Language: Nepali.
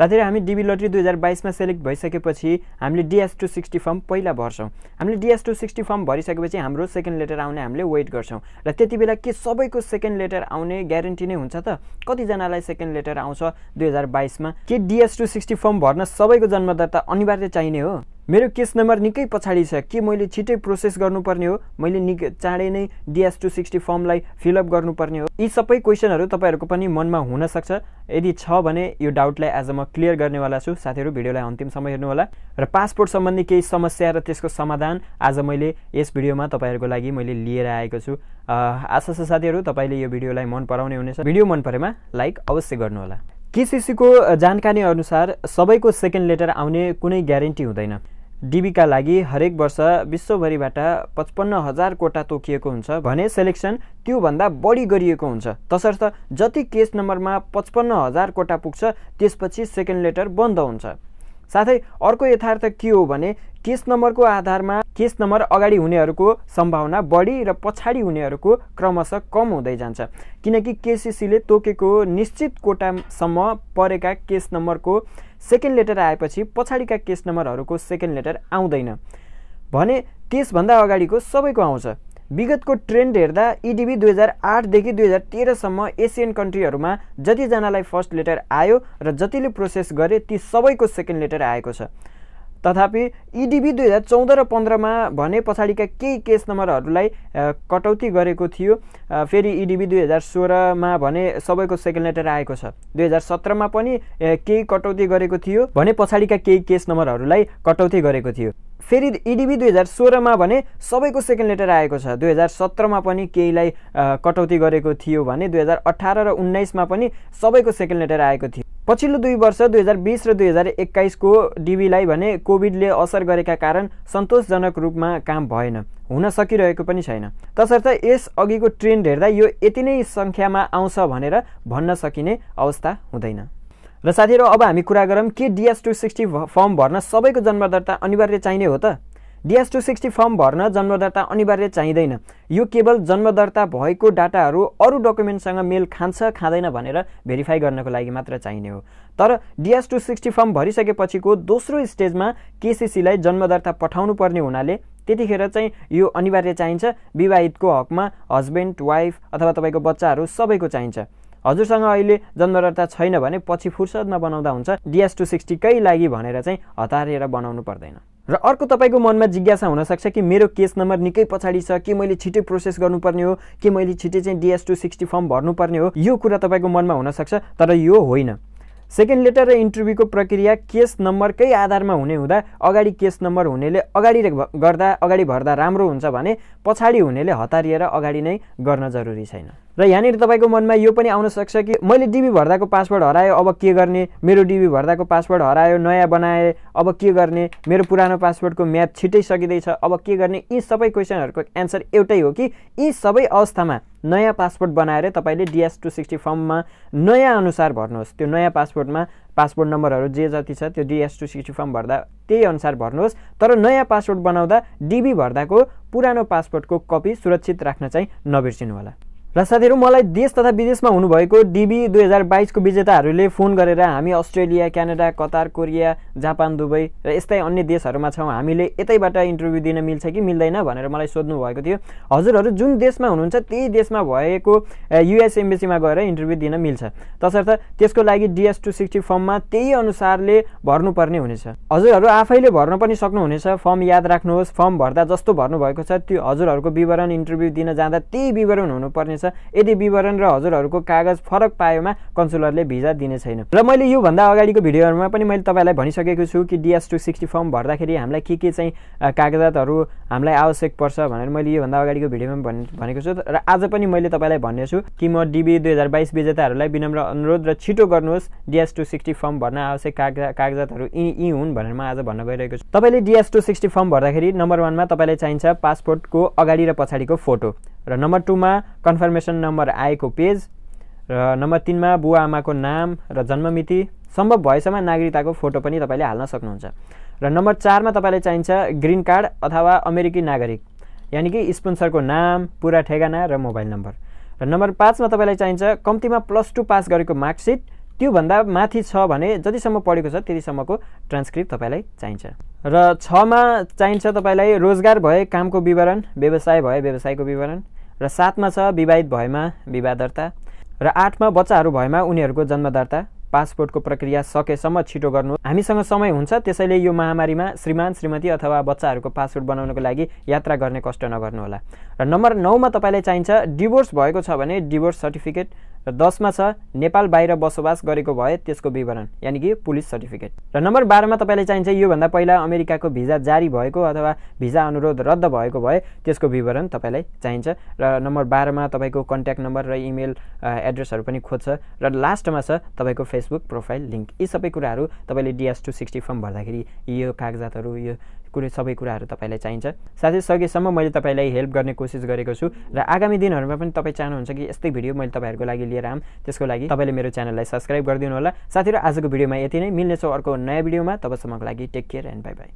साथीहरू हामी डिबी लटरी दुई हजार बाइसमा सेलेक्ट भइसकेपछि हामीले डिएस टू सिक्सटी फर्म पहिला भर्छौँ हामीले डिएस टू सिक्सटी फर्म भरिसकेपछि हाम्रो सेकेन्ड लेटर आउने हामीले वेट गर्छौँ र त्यति बेला के सबैको सेकेन्ड लेटर आउने ग्यारेन्टी नै हुन्छ त कतिजनालाई सेकेन्ड लेटर आउँछ दुई हजार बाइसमा के डिएस टू सिक्सटी फर्म भर्न सबैको जन्मदर्ता अनिवार्य चाहिने हो मेरो केस नम्बर निकै पछाडि छ के मैले छिटै प्रोसेस गर्नुपर्ने हो मैले निक चाँडै नै डिएस टू सिक्सटी फर्मलाई फिलअप गर्नुपर्ने हो यी सबै क्वेसनहरू तपाईँहरूको पनि मनमा हुनसक्छ यदि छ भने यो डाउटलाई आज म क्लियर गर्नेवाला छु साथीहरू भिडियोलाई अन्तिमसम्म हेर्नुहोला र पासपोर्ट सम्बन्धी केही समस्या र त्यसको समाधान आज मैले यस भिडियोमा तपाईँहरूको लागि मैले लिएर आएको छु आशा छ साथीहरू तपाईँले यो भिडियोलाई मन पराउने हुनेछ भिडियो मन परेमा लाइक अवश्य गर्नुहोला केसिसीको जानकारी अनुसार सबैको सेकेन्ड लेटर आउने कुनै ग्यारेन्टी हुँदैन डिबीका लागि हरेक वर्ष विश्वभरिबाट पचपन्न हजार कोटा तोकिएको हुन्छ भने सेलेक्सन त्योभन्दा बढी गरिएको हुन्छ तसर्थ जति केस नम्बरमा पचपन्न हजार कोटा पुग्छ त्यसपछि सेकेन्ड लेटर बन्द हुन्छ साथै अर्को यथार्थ के हो भने केस नम्बरको आधारमा केस नम्बर अगाडि हुनेहरूको सम्भावना बढी र पछाडि हुनेहरूको क्रमशः कम हुँदै जान्छ किनकि केसिसीले तोकेको निश्चित कोटासम्म परेका केस नम्बरको सेकेन्ड लेटर आएपछि पछाडिका केस नम्बरहरूको सेकेन्ड लेटर आउँदैन भने त्यसभन्दा अगाडिको सबैको आउँछ विगतको ट्रेन्ड हेर्दा इडिबी दुई हजार आठदेखि दुई हजार तेह्रसम्म एसियन कन्ट्रीहरूमा जतिजनालाई फर्स्ट लेटर आयो र जतिले प्रोसेस गरे ती सबैको सेकेन्ड लेटर आएको छ तथापि इडिबी दुई हजार चौध र पन्ध्रमा भने पछाडिका केही केस नम्बरहरूलाई कटौती गरेको थियो फेरि इडिबी दुई हजार सोह्रमा भने सबैको सेकेन्ड लेटर आएको छ दुई हजार सत्रमा पनि केही कटौती गरेको थियो भने पछाडिका केही केस नम्बरहरूलाई कटौती गरेको थियो फेरि इडिबी दुई हजार सोह्रमा भने सबैको सेकेन्ड लेटर आएको छ दुई हजार सत्रमा पनि केहीलाई कटौती गरेको थियो भने दुई हजार अठार र उन्नाइसमा पनि सबैको सेकेन्ड लेटर आएको थियो पछिल्लो दुई वर्ष दुई हजार बिस र दुई हजार एक्काइसको डिबीलाई भने कोभिडले असर गरेका कारण सन्तोषजनक रूपमा काम भएन हुन सकिरहेको पनि छैन तसर्थ यस अघिको ट्रेन्ड हेर्दा यो यति नै सङ्ख्यामा आउँछ भनेर भन्न सकिने अवस्था हुँदैन र साथीहरू अब हामी कुरा गरौँ के डिएस टू सिक्सटी फर्म भर्न सबैको जन्मदर्ता अनिवार्य चाहिने हो त डिएस टू सिक्सटी फर्म भर्न जन्मदर्ता अनिवार्य चाहिँदैन यो केवल जन्मदर्ता भएको डाटाहरू अरू डकुमेन्टसँग मेल खान्छ खाँदैन भनेर भेरिफाई गर्नको लागि मात्र चाहिने हो तर डिएस टू सिक्सटी फर्म भरिसकेपछिको दोस्रो स्टेजमा केसिसीलाई जन्मदर्ता पठाउनु पर्ने हुनाले त्यतिखेर चाहिँ यो अनिवार्य चाहिन्छ विवाहितको हकमा हस्बेन्ड वाइफ अथवा तपाईँको बच्चाहरू सबैको चाहिन्छ हजुरसँग अहिले जन्मदर्ता छैन भने पछि फुर्सदमा बनाउँदा हुन्छ डिएस टू सिक्सटीकै लागि भनेर चाहिँ हतारिएर बनाउनु पर्दैन र अर्को तपाईँको मनमा जिज्ञासा हुनसक्छ कि मेरो केस नम्बर निकै पछाडि छ कि मैले छिटै प्रोसेस गर्नुपर्ने हो कि मैले छिटै चाहिँ डिएस टू सिक्सटी फर्म भर्नुपर्ने हो यो कुरा तपाईँको मनमा हुनसक्छ तर यो होइन सेकेन्ड लेटर र इन्टरभ्यूको प्रक्रिया केस नम्बरकै आधारमा हुने हुँदा अगाडि केस नम्बर हुनेले अगाडि गर्दा अगाडि भर्दा राम्रो हुन्छ भने पछाडि हुनेले हतारिएर अगाडि नै गर्न जरुरी छैन र यहाँनिर तपाईँको मनमा यो पनि आउन सक्छ कि मैले डिबी भर्दाको पासवर्ड हरायो अब के गर्ने मेरो डिबी भर्दाको पासवर्ड हरायो नयाँ बनाएँ अब के गर्ने मेरो पुरानो पासवर्डको म्याप छिटै सकिँदैछ अब के गर्ने यी सबै क्वेसनहरूको एन्सर एउटै हो कि यी सबै अवस्थामा नयाँ पासपोर्ट बनाएर तपाईँले डिएस टू सिक्सटी फर्ममा नयाँ अनुसार भर्नुहोस् त्यो नयाँ पासपोर्टमा पासपोर्ट नम्बरहरू जे जति छ त्यो डिएस टू सिक्सटी फर्म भर्दा त्यही अनुसार भर्नुहोस् तर नयाँ पासवर्ड बनाउँदा डिबी भर्दाको पुरानो पासवर्डको कपी सुरक्षित राख्न चाहिँ होला र साथीहरू मलाई देश तथा विदेशमा हुनुभएको डिबी दुई हजार बाइसको विजेताहरूले फोन गरेर हामी Australia Canada Qatar Korea Japan Dubai र यस्तै अन्य देशहरूमा छौँ हामीले यतैबाट इन्टरभ्यू दिन मिल्छ कि मिल्दैन भनेर मलाई सोध्नु भएको थियो हजुरहरू जुन देशमा हुनुहुन्छ त्यही देशमा भएको युएस एम्बेसीमा गएर इन्टरभ्यू दिन मिल्छ तसर्थ त्यसको लागि डिएस टू सिक्सटी फर्ममा त्यही अनुसारले भर्नुपर्ने हुनेछ हजुरहरू आफैले भर्न पनि सक्नुहुनेछ फर्म याद राख्नुहोस् फर्म भर्दा जस्तो भर्नुभएको छ त्यो हजुरहरूको विवरण इन्टरभ्यू दिन जाँदा त्यही विवरण हुनुपर्ने यदि विवरण र हजुरहरूको कागज फरक पाएमा कन्सुलरले भिजा दिने छैन र मैले योभन्दा अगाडिको भिडियोहरूमा पनि मैले तपाईँलाई भनिसकेको छु कि डिएस टू सिक्सटी फर्म भर्दाखेरि हामीलाई के के चाहिँ कागजातहरू हामीलाई आवश्यक पर्छ भनेर मैले योभन्दा अगाडिको भिडियोमा भनेको छु र आज पनि मैले तपाईँलाई भन्ने छु कि म डिबी दुई हजार बाइस विजेताहरूलाई विनम्र अनुरोध र छिटो गर्नुहोस् डिएस टू सिक्सटी फर्म भर्न आवश्यक कागजा कागजातहरू यी यी हुन् भनेर म आज भन्न गइरहेको छु तपाईँले डिएस टू सिक्सटी फर्म भर्दाखेरि नम्बर वानमा तपाईँलाई चाहिन्छ पासपोर्टको अगाडि र पछाडिको फोटो र नम्बर टूमा कन्फर्मेसन नम्बर आएको पेज र नम्बर तिनमा बुवा आमाको नाम र जन्ममिति सम्भव भएसम्म नागरिकताको फोटो पनि तपाईँले हाल्न सक्नुहुन्छ र नम्बर चारमा तपाईँलाई चाहिन्छ ग्रिन कार्ड अथवा अमेरिकी नागरिक यानि कि स्पोन्सरको नाम पुरा ठेगाना र मोबाइल नम्बर र नम्बर पाँचमा तपाईँलाई चाहिन्छ कम्तीमा प्लस टू पास गरेको मार्कसिट त्योभन्दा माथि छ भने जतिसम्म पढेको छ त्यतिसम्मको ट्रान्सक्रिप्ट तपाईँलाई चाहिन्छ र छमा चाहिन्छ तपाईँलाई रोजगार भए कामको विवरण व्यवसाय भए व्यवसायको विवरण र सातमा छ विवाहित भएमा विवाह दर्ता र आठमा बच्चाहरू भएमा उनीहरूको जन्म दर्ता पासपोर्टको प्रक्रिया सकेसम्म छिटो गर्नु हामीसँग समय हुन्छ त्यसैले यो महामारीमा श्रीमान श्रीमती अथवा बच्चाहरूको पासपोर्ट बनाउनको लागि यात्रा गर्ने कष्ट नगर्नुहोला र नम्बर नौमा तपाईँलाई चाहिन्छ डिभोर्स भएको छ भने डिभोर्स सर्टिफिकेट र दसमा छ नेपाल बाहिर बसोबास गरेको भए त्यसको विवरण यानि कि पुलिस सर्टिफिकेट र नम्बर बाह्रमा तपाईँलाई चाहिन्छ योभन्दा पहिला अमेरिकाको भिजा जारी भएको अथवा भिजा अनुरोध रद्द भएको भए त्यसको विवरण तपाईँलाई चाहिन्छ र नम्बर बाह्रमा तपाईँको कन्ट्याक्ट नम्बर र इमेल एड्रेसहरू पनि खोज्छ र लास्टमा छ तपाईँको फेसबुक प्रोफाइल लिङ्क यी सबै कुराहरू तपाईँले डिएस टू सिक्सटी फर्म भर्दाखेरि यो कागजातहरू यो कुनै सबै कुराहरू तपाईँलाई चाहिन्छ साथै सकेसम्म मैले तपाईँलाई हेल्प गर्ने कोसिस गरेको छु र आगामी दिनहरूमा पनि तपाईँ चाहनुहुन्छ कि यस्तै भिडियो मैले तपाईँहरूको लागि लिएर आऊँ त्यसको लागि तपाईँले मेरो च्यानललाई सब्सक्राइब गरिदिनु होला साथीहरू आजको भिडियोमा यति नै मिल्नेछौँ अर्को नयाँ भिडियोमा तबसम्मको लागि take care and bye by